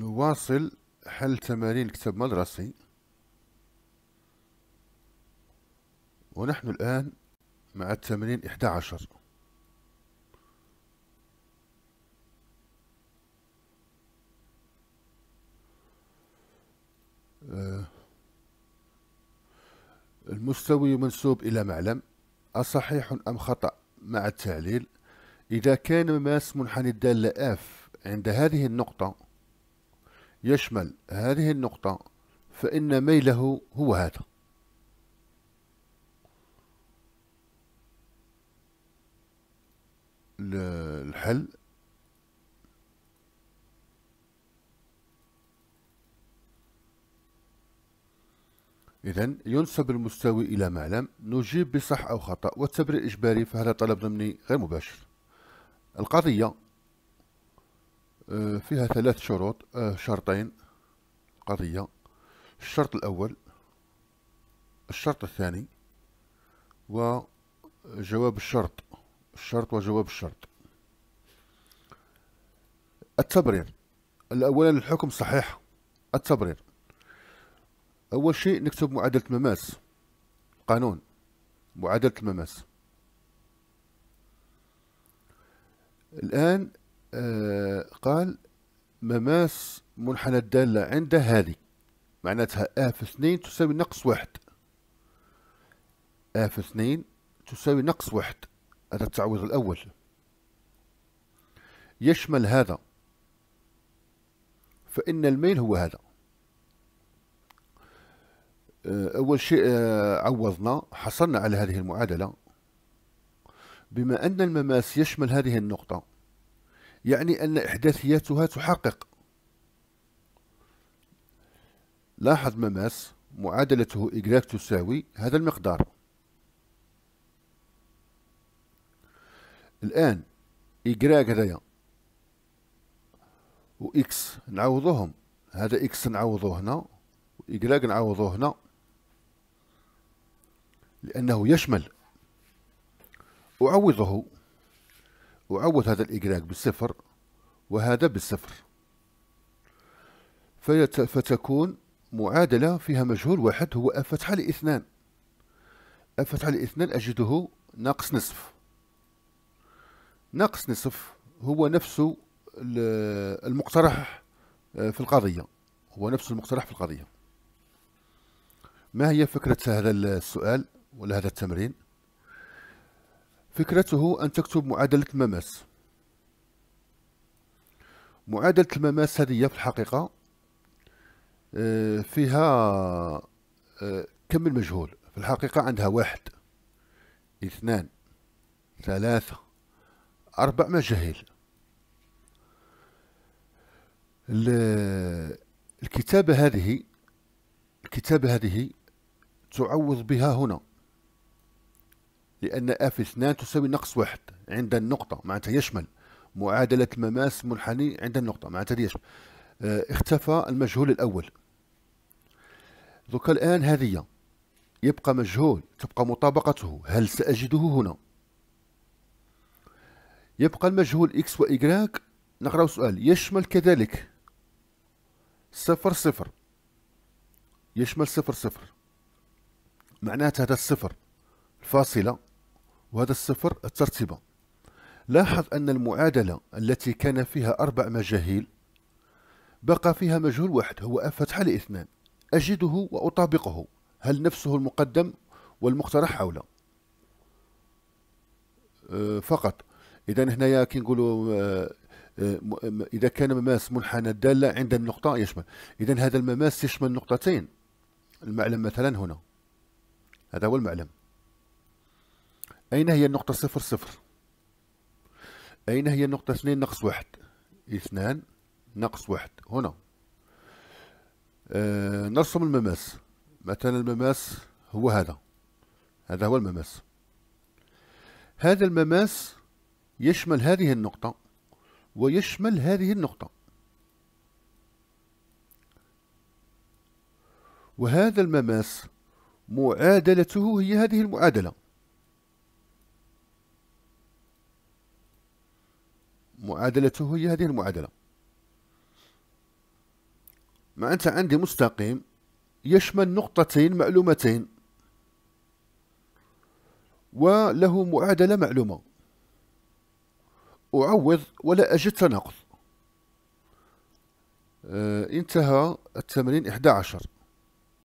نواصل حل تمارين كتاب مدرسي ونحن الآن مع التمرين 11 آه، المستوي منسوب إلى معلم أصحيح أم خطأ مع التعليل إذا كان ماس منحني الدالة F عند هذه النقطة يشمل هذه النقطة فإن ميله هو هذا الحل إذا ينسب المستوي إلى معلم نجيب بصح أو خطأ والتبرئ إجباري فهذا طلب ضمني غير مباشر القضية آه، فيها ثلاث شروط آه، شرطين قضية الشرط الأول الشرط الثاني وجواب الشرط الشرط وجواب الشرط التبرير الأول الحكم صحيح التبرير أول شيء نكتب معادلة مماس قانون معادلة المماس الآن آه، قال مماس منحنى الدالة عند هذه معناتها اف اثنين تساوي نقص واحد اف اثنين تساوي نقص واحد هذا التعويض الأول يشمل هذا فإن الميل هو هذا آه، أول شيء آه، عوضنا حصلنا على هذه المعادلة بما أن المماس يشمل هذه النقطة يعني أن إحداثياتها تحقق لاحظ مماس معادلته إجراك تساوي هذا المقدار الآن إجراك و وإكس نعوضوهم هذا إكس نعوضوه هنا و وإجراك نعوضوه هنا لأنه يشمل أعوضه وعوض هذا الإجراك بالصفر وهذا بالصفر فتكون معادلة فيها مجهول واحد هو أف فتحة لاثنان أف فتحة لاثنان أجده ناقص نصف ناقص نصف هو نفسه المقترح آه، في القضية هو نفس المقترح في القضية ما هي فكرة هذا السؤال ولا هذا التمرين؟ فكرته أن تكتب معادلة المماس معادلة المماس هذه في الحقيقة آه، فيها آه، كم المجهول في الحقيقة عندها واحد اثنان ثلاثة أربع مجاهيل الكتابة هذه الكتابة هذه تعوض بها هنا لأن اف اثنان تساوي ناقص واحد عند النقطة معناتها يشمل معادلة المماس منحني عند النقطة معناتها يشمل اه اختفى المجهول الأول دوكا الآن هذه يبقى مجهول تبقى مطابقته هل سأجده هنا يبقى المجهول إكس وإيكراك نقرأ سؤال يشمل كذلك صفر صفر يشمل صفر صفر معناتها هذا الصفر الفاصلة وهذا الصفر الترتيبة لاحظ أن المعادلة التي كان فيها أربع مجاهيل بقى فيها مجهول واحد هو أف فتحة لاثنان أجده وأطابقه هل نفسه المقدم والمقترح حوله لا أه، فقط إذا هنايا كي نقولوا أه، أه، إذا كان مماس منحنى الدالة عند النقطة يشمل إذا هذا المماس يشمل نقطتين المعلم مثلا هنا هذا هو المعلم أين هي النقطة صفر صفر أين هي النقطة اثنين ناقص واحد اثنان ناقص واحد هنا آه نرسم المماس مثلا المماس هو هذا هذا هو المماس هذا المماس يشمل هذه النقطة ويشمل هذه النقطة وهذا المماس معادلته هي هذه المعادلة معادلته هي هذه المعادلة ما أنت عندي مستقيم يشمل نقطتين معلومتين وله معادلة معلومة أعوض ولا أجد تناقض أه انتهى التمرين 11